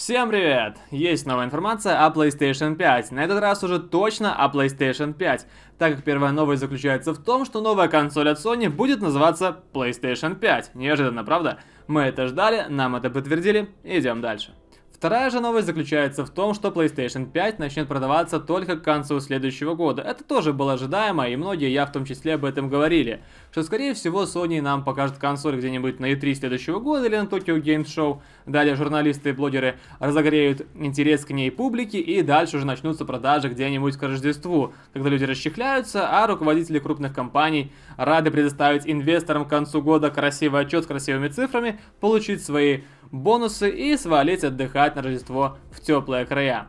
Всем привет! Есть новая информация о PlayStation 5. На этот раз уже точно о PlayStation 5, так как первая новость заключается в том, что новая консоль от Sony будет называться PlayStation 5. Неожиданно, правда? Мы это ждали, нам это подтвердили, идем дальше. Вторая же новость заключается в том, что PlayStation 5 начнет продаваться только к концу следующего года. Это тоже было ожидаемо, и многие, я в том числе, об этом говорили. Что, скорее всего, Sony нам покажет консоль где-нибудь на E3 следующего года или на Tokyo Game Show. Далее журналисты и блогеры разогреют интерес к ней публики, и дальше уже начнутся продажи где-нибудь к Рождеству, когда люди расчехляются, а руководители крупных компаний рады предоставить инвесторам к концу года красивый отчет с красивыми цифрами, получить свои бонусы и свалить отдыхать на Рождество в теплые края.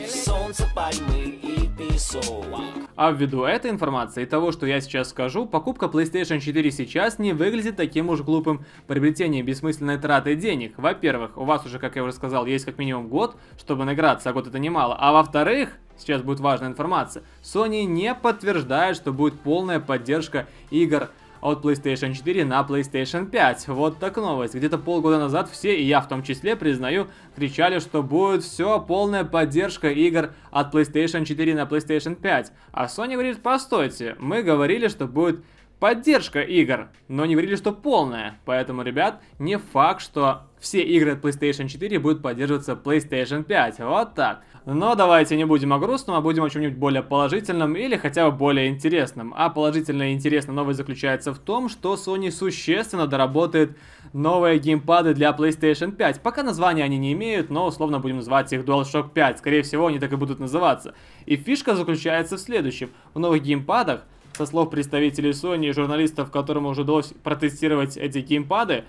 А ввиду этой информации и того, что я сейчас скажу, покупка PlayStation 4 сейчас не выглядит таким уж глупым приобретением бессмысленной траты денег. Во-первых, у вас уже, как я уже сказал, есть как минимум год, чтобы награться, а год это немало. А во-вторых, сейчас будет важная информация, Sony не подтверждает, что будет полная поддержка игр от PlayStation 4 на PlayStation 5. Вот так новость. Где-то полгода назад все, и я в том числе, признаю, кричали, что будет все, полная поддержка игр от PlayStation 4 на PlayStation 5. А Sony говорит, постойте, мы говорили, что будет поддержка игр, но не говорили, что полная. Поэтому, ребят, не факт, что все игры от PlayStation 4 будут поддерживаться PlayStation 5. Вот так. Но давайте не будем о грустном, а будем о чем-нибудь более положительном или хотя бы более интересном. А положительная и интересная новость заключается в том, что Sony существенно доработает новые геймпады для PlayStation 5. Пока названия они не имеют, но условно будем называть их DualShock 5. Скорее всего, они так и будут называться. И фишка заключается в следующем. В новых геймпадах со слов представителей Sony и журналистов, которым уже удалось протестировать эти геймпады,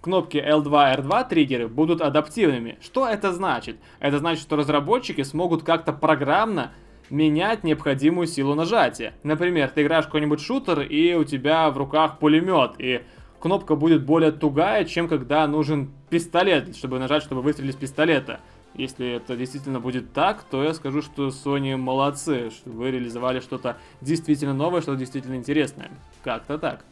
кнопки L2, R2 триггеры будут адаптивными. Что это значит? Это значит, что разработчики смогут как-то программно менять необходимую силу нажатия. Например, ты играешь какой-нибудь шутер, и у тебя в руках пулемет, и кнопка будет более тугая, чем когда нужен пистолет, чтобы нажать, чтобы выстрелить из пистолета. Если это действительно будет так, то я скажу, что Sony молодцы, что вы реализовали что-то действительно новое, что действительно интересное. Как-то так.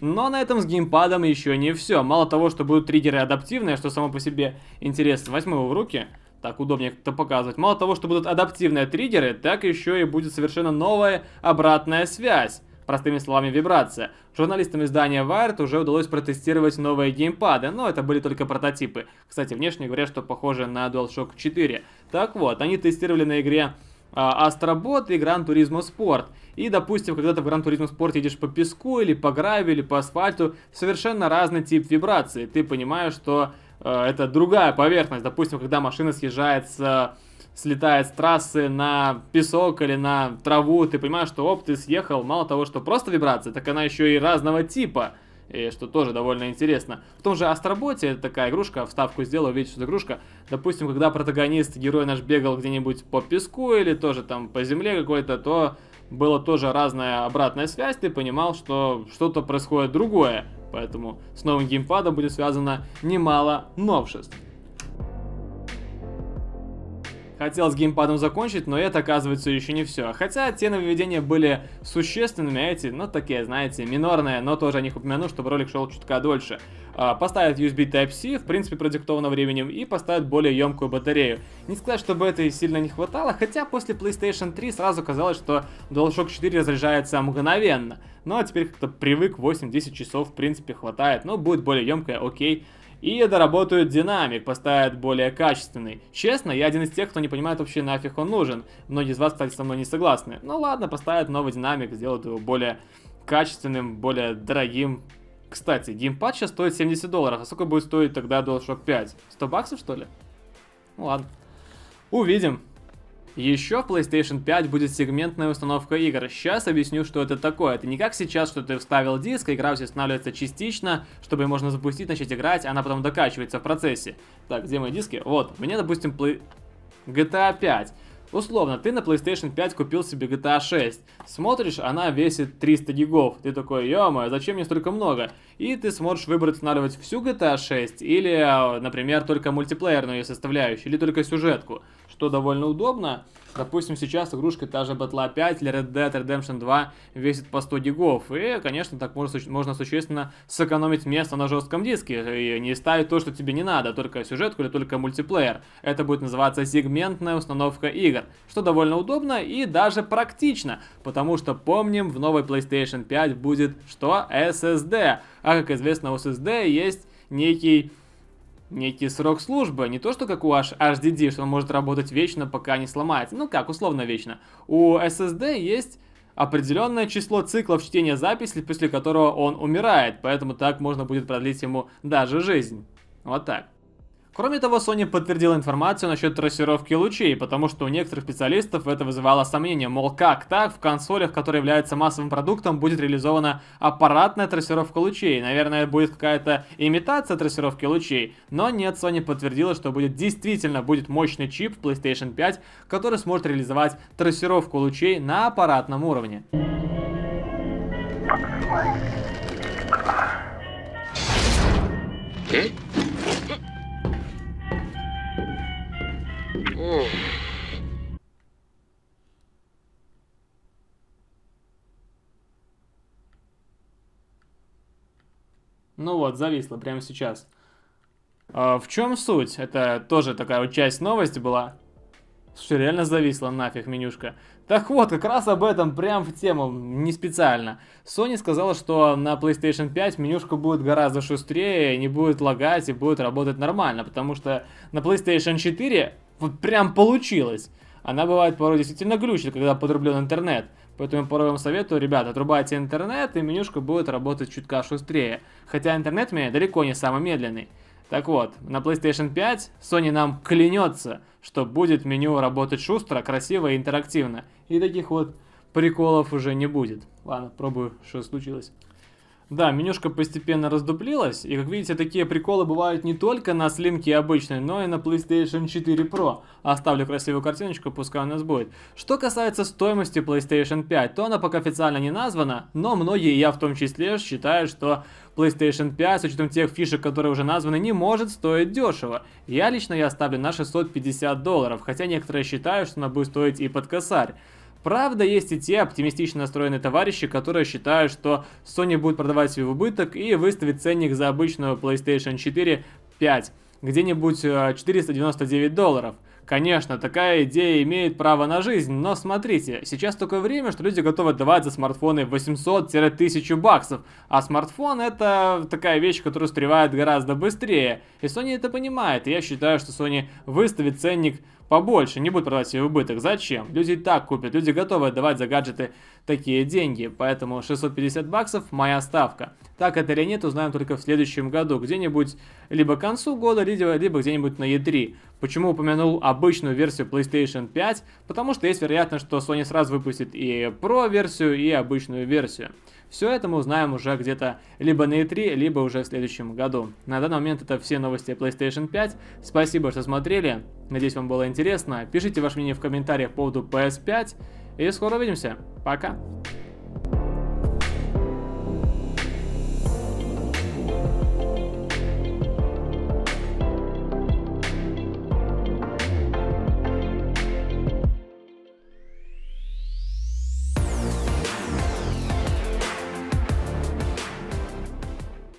Но на этом с геймпадом еще не все. Мало того, что будут триггеры адаптивные, что само по себе интересно. Возьму его в руки, так удобнее как-то показывать. Мало того, что будут адаптивные триггеры, так еще и будет совершенно новая обратная связь. Простыми словами, вибрация. Журналистам издания Wired уже удалось протестировать новые геймпады, но это были только прототипы. Кстати, внешне говорят, что похоже на DualShock 4. Так вот, они тестировали на игре Астробот и Gran Turismo Sport. И, допустим, когда ты в Gran Turismo Sport едешь по песку или по гравию или по асфальту, совершенно разный тип вибрации. Ты понимаешь, что э, это другая поверхность. Допустим, когда машина съезжает с слетает с трассы на песок или на траву, ты понимаешь, что оп, ты съехал, мало того, что просто вибрация, так она еще и разного типа, и что тоже довольно интересно. В том же Астроботе, это такая игрушка, вставку сделал, видишь, что это игрушка, допустим, когда протагонист, герой наш бегал где-нибудь по песку или тоже там по земле какой-то, то была тоже разная обратная связь, ты понимал, что что-то происходит другое, поэтому с новым геймпадом будет связано немало новшеств. Хотел с геймпадом закончить, но это, оказывается, еще не все. Хотя те нововведения были существенными, эти, ну, такие, знаете, минорные, но тоже о них упомяну, чтобы ролик шел чутка дольше. А, поставят USB Type-C, в принципе, продиктовано временем, и поставят более емкую батарею. Не сказать, чтобы этой сильно не хватало, хотя после PlayStation 3 сразу казалось, что DualShock 4 разряжается мгновенно. Ну, а теперь как-то привык, 8-10 часов, в принципе, хватает, но ну, будет более емкая, окей. Okay. И доработают динамик, поставят более качественный. Честно, я один из тех, кто не понимает вообще нафиг он нужен. Многие из вас, кстати, со мной не согласны. Ну ладно, поставят новый динамик, сделают его более качественным, более дорогим. Кстати, геймпад сейчас стоит 70 долларов. А сколько будет стоить тогда DualShock 5? 100 баксов, что ли? Ну ладно. Увидим. Еще в PlayStation 5 будет сегментная установка игр. Сейчас объясню, что это такое. Это не как сейчас, что ты вставил диск, игра все устанавливается частично, чтобы можно запустить, начать играть, она потом докачивается в процессе. Так, где мои диски? Вот, мне, допустим, play... GTA 5. Условно, ты на PlayStation 5 купил себе GTA 6. Смотришь, она весит 300 гигов. Ты такой, ё зачем мне столько много? И ты сможешь выбрать устанавливать всю GTA 6 или, а, например, только мультиплеерную ее составляющую, или только сюжетку что довольно удобно. Допустим, сейчас игрушка та же Battle 5 или Red Dead Redemption 2 весит по 100 гигов. И, конечно, так можно, можно существенно сэкономить место на жестком диске и не ставить то, что тебе не надо, только сюжетку или только мультиплеер. Это будет называться сегментная установка игр, что довольно удобно и даже практично, потому что, помним, в новой PlayStation 5 будет что? SSD. А, как известно, у SSD есть некий некий срок службы. Не то, что как у HDD, что он может работать вечно, пока не сломается. Ну как, условно вечно. У SSD есть определенное число циклов чтения записи, после которого он умирает, поэтому так можно будет продлить ему даже жизнь. Вот так. Кроме того, Sony подтвердила информацию насчет трассировки лучей, потому что у некоторых специалистов это вызывало сомнение, мол, как так в консолях, которые являются массовым продуктом, будет реализована аппаратная трассировка лучей? Наверное, будет какая-то имитация трассировки лучей. Но нет, Sony подтвердила, что будет действительно будет мощный чип в PlayStation 5, который сможет реализовать трассировку лучей на аппаратном уровне. It э? Ну вот, зависло прямо сейчас. А, в чем суть? Это тоже такая вот часть новости была. Все реально зависло нафиг менюшка. Так вот, как раз об этом прям в тему, не специально. Sony сказала, что на PlayStation 5 менюшка будет гораздо шустрее, не будет лагать и будет работать нормально, потому что на PlayStation 4 вот прям получилось. Она бывает порой действительно глючит, когда подрублен интернет. Поэтому порой вам советую, ребят, отрубайте интернет, и менюшка будет работать чутка шустрее. Хотя интернет у меня далеко не самый медленный. Так вот, на PlayStation 5 Sony нам клянется, что будет меню работать шустро, красиво и интерактивно. И таких вот приколов уже не будет. Ладно, пробую, что случилось. Да, менюшка постепенно раздуплилась, и как видите, такие приколы бывают не только на слимке обычной, но и на PlayStation 4 Pro. Оставлю красивую картиночку, пускай у нас будет. Что касается стоимости PlayStation 5, то она пока официально не названа, но многие, я в том числе, считают, что PlayStation 5, с учетом тех фишек, которые уже названы, не может стоить дешево. Я лично я ставлю на 650 долларов, хотя некоторые считают, что она будет стоить и под косарь. Правда, есть и те оптимистично настроенные товарищи, которые считают, что Sony будет продавать себе в убыток и выставит ценник за обычную PlayStation 4 5 где-нибудь 499 э, долларов. Конечно, такая идея имеет право на жизнь, но смотрите, сейчас такое время, что люди готовы давать за смартфоны 800-1000 баксов, а смартфон это такая вещь, которая стревает гораздо быстрее. И Sony это понимает, и я считаю, что Sony выставит ценник побольше, не будут продавать себе убыток. Зачем? Люди и так купят, люди готовы отдавать за гаджеты такие деньги. Поэтому 650 баксов моя ставка. Так это или нет, узнаем только в следующем году. Где-нибудь либо к концу года, либо, либо где-нибудь на E3. Почему упомянул обычную версию PlayStation 5? Потому что есть вероятность, что Sony сразу выпустит и Pro-версию, и обычную версию. Все это мы узнаем уже где-то либо на E3, либо уже в следующем году. На данный момент это все новости о PlayStation 5. Спасибо, что смотрели. Надеюсь, вам было интересно. Пишите ваше мнение в комментариях по поводу PS5. И скоро увидимся. Пока.